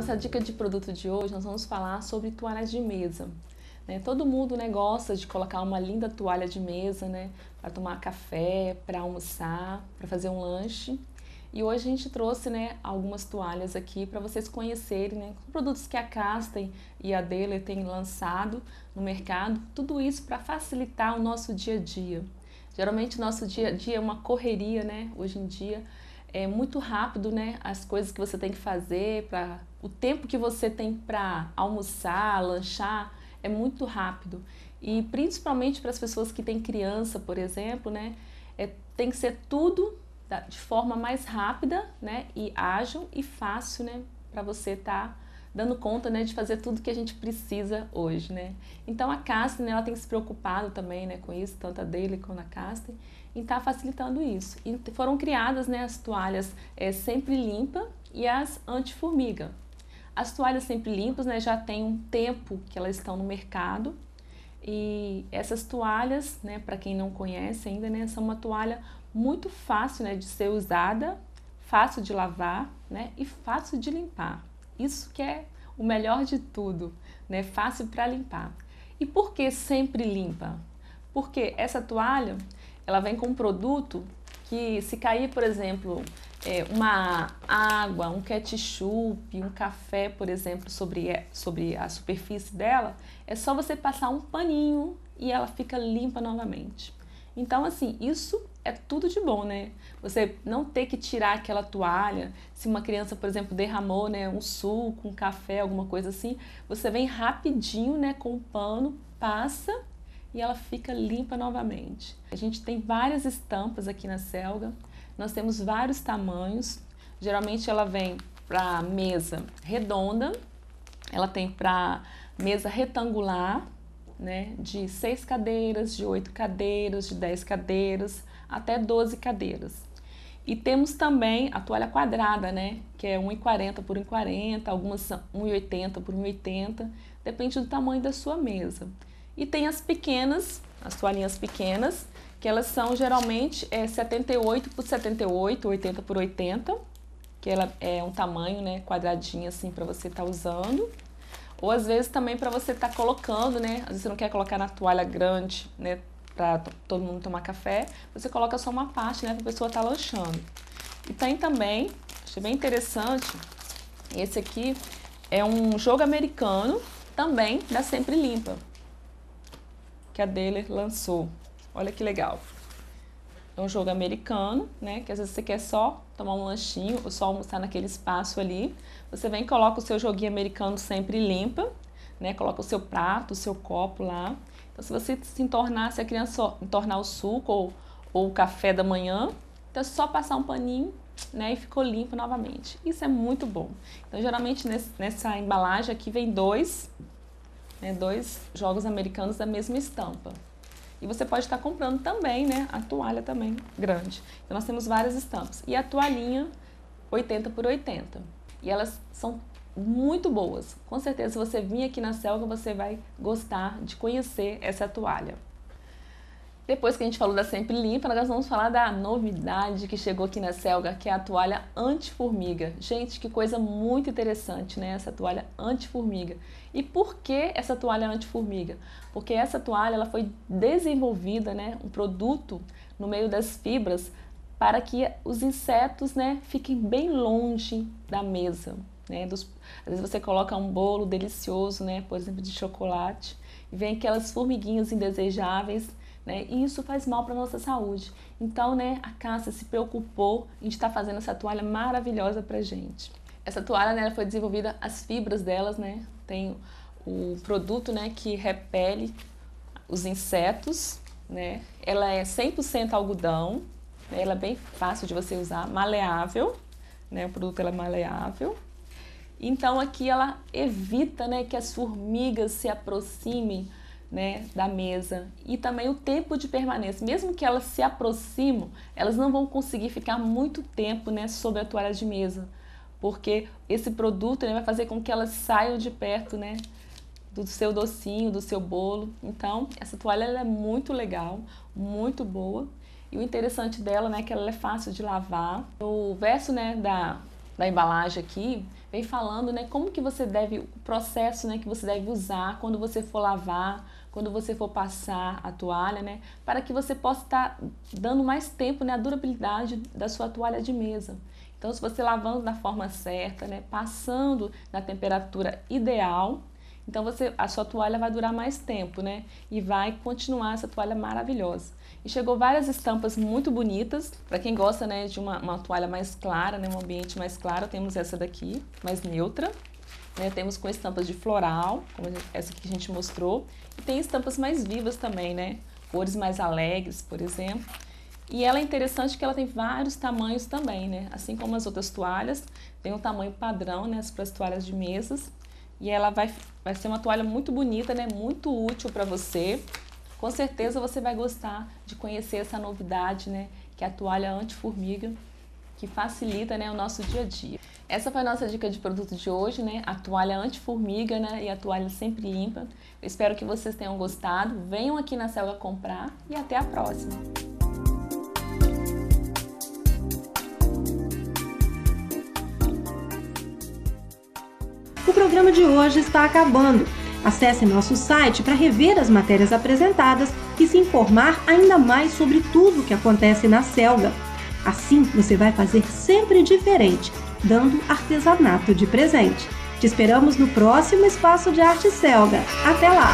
nossa dica de produto de hoje, nós vamos falar sobre toalhas de mesa. Né? Todo mundo né, gosta de colocar uma linda toalha de mesa né, para tomar café, para almoçar, para fazer um lanche. E hoje a gente trouxe né, algumas toalhas aqui para vocês conhecerem né, produtos que a Casten e a Dele têm lançado no mercado. Tudo isso para facilitar o nosso dia a dia. Geralmente o nosso dia a dia é uma correria, né? Hoje em dia é muito rápido, né? As coisas que você tem que fazer para o tempo que você tem para almoçar, lanchar é muito rápido. E principalmente para as pessoas que têm criança, por exemplo, né? É, tem que ser tudo da, de forma mais rápida, né? E ágil e fácil, né? Para você estar tá dando conta, né? De fazer tudo que a gente precisa hoje, né? Então a Casting, né, ela tem se preocupado também, né? Com isso, tanto a Daily quanto a Casting, em estar tá facilitando isso. E foram criadas, né? As toalhas é, sempre limpa e as anti-formiga, as toalhas sempre limpas, né, já tem um tempo que elas estão no mercado. E essas toalhas, né, para quem não conhece ainda, né, são uma toalha muito fácil, né, de ser usada, fácil de lavar, né, e fácil de limpar. Isso que é o melhor de tudo, né, fácil para limpar. E por que sempre limpa? Porque essa toalha, ela vem com um produto que se cair, por exemplo, é, uma água, um ketchup, um café, por exemplo, sobre, sobre a superfície dela, é só você passar um paninho e ela fica limpa novamente. Então, assim, isso é tudo de bom, né? Você não ter que tirar aquela toalha, se uma criança, por exemplo, derramou, né, um suco, um café, alguma coisa assim, você vem rapidinho, né, com o pano, passa e ela fica limpa novamente. A gente tem várias estampas aqui na selga. Nós temos vários tamanhos. Geralmente ela vem para mesa redonda, ela tem para mesa retangular, né, de 6 cadeiras, de 8 cadeiras, de 10 cadeiras, até 12 cadeiras. E temos também a toalha quadrada, né? Que é 1,40 por 1,40, algumas são 1,80 por 1,80, depende do tamanho da sua mesa. E tem as pequenas, as toalhinhas pequenas, que elas são geralmente é, 78 por 78, 80 por 80, que ela é um tamanho, né, quadradinho assim para você estar tá usando. Ou às vezes também para você estar tá colocando, né? Às vezes você não quer colocar na toalha grande, né, para todo mundo tomar café, você coloca só uma parte, né, para a pessoa estar tá lanchando. E tem também, achei bem interessante, esse aqui é um jogo americano também da Sempre Limpa que a Deller lançou. Olha que legal. É um jogo americano, né? Que às vezes você quer só tomar um lanchinho ou só almoçar naquele espaço ali. Você vem e coloca o seu joguinho americano sempre limpa, né? Coloca o seu prato, o seu copo lá. Então, se você se tornar, se a criança tornar o suco ou, ou o café da manhã, então é só passar um paninho né, e ficou limpo novamente. Isso é muito bom. Então, geralmente nesse, nessa embalagem aqui vem dois né, dois jogos americanos da mesma estampa. E você pode estar comprando também, né, a toalha também grande. Então nós temos várias estampas. E a toalhinha 80 por 80. E elas são muito boas. Com certeza, se você vir aqui na selva, você vai gostar de conhecer essa toalha. Depois que a gente falou da Sempre Limpa, nós vamos falar da novidade que chegou aqui na Selga, que é a toalha anti-formiga. Gente, que coisa muito interessante, né? Essa toalha anti-formiga. E por que essa toalha anti-formiga? Porque essa toalha ela foi desenvolvida, né? Um produto no meio das fibras para que os insetos, né? Fiquem bem longe da mesa, né? Dos... às vezes você coloca um bolo delicioso, né? Por exemplo, de chocolate. E vem aquelas formiguinhas indesejáveis né? E isso faz mal para nossa saúde. Então, né, a Cássia se preocupou em estar fazendo essa toalha maravilhosa para gente. Essa toalha, né, foi desenvolvida as fibras delas, né? Tem o produto, né, que repele os insetos, né? Ela é 100% algodão, né? ela é bem fácil de você usar, maleável, né? O produto ela é maleável. Então aqui ela evita, né, que as formigas se aproximem né, da mesa e também o tempo de permanência. Mesmo que elas se aproximem, elas não vão conseguir ficar muito tempo né, sobre a toalha de mesa, porque esse produto né, vai fazer com que elas saiam de perto né, do seu docinho, do seu bolo. Então, essa toalha é muito legal, muito boa. E o interessante dela né, é que ela é fácil de lavar. O verso né, da da embalagem aqui, vem falando, né, como que você deve o processo, né, que você deve usar quando você for lavar, quando você for passar a toalha, né, para que você possa estar dando mais tempo, né, a durabilidade da sua toalha de mesa. Então, se você lavando da forma certa, né, passando na temperatura ideal, então você, a sua toalha vai durar mais tempo, né? E vai continuar essa toalha maravilhosa. E chegou várias estampas muito bonitas. Para quem gosta, né, de uma, uma toalha mais clara, né, um ambiente mais claro, temos essa daqui, mais neutra. Né, temos com estampas de floral, como essa que a gente mostrou, e tem estampas mais vivas também, né? Cores mais alegres, por exemplo. E ela é interessante que ela tem vários tamanhos também, né? Assim como as outras toalhas, tem um tamanho padrão, né, para as toalhas de mesas, e ela vai, vai ser uma toalha muito bonita, né? Muito útil para você. Com certeza você vai gostar de conhecer essa novidade, né? Que é a toalha anti-formiga, que facilita né, o nosso dia a dia. Essa foi a nossa dica de produto de hoje, né? A toalha anti-formiga, né? E a toalha sempre limpa. Eu espero que vocês tenham gostado. Venham aqui na selva comprar e até a próxima! O programa de hoje está acabando. Acesse nosso site para rever as matérias apresentadas e se informar ainda mais sobre tudo o que acontece na selva. Assim, você vai fazer sempre diferente, dando artesanato de presente. Te esperamos no próximo Espaço de Arte Selga. Até lá!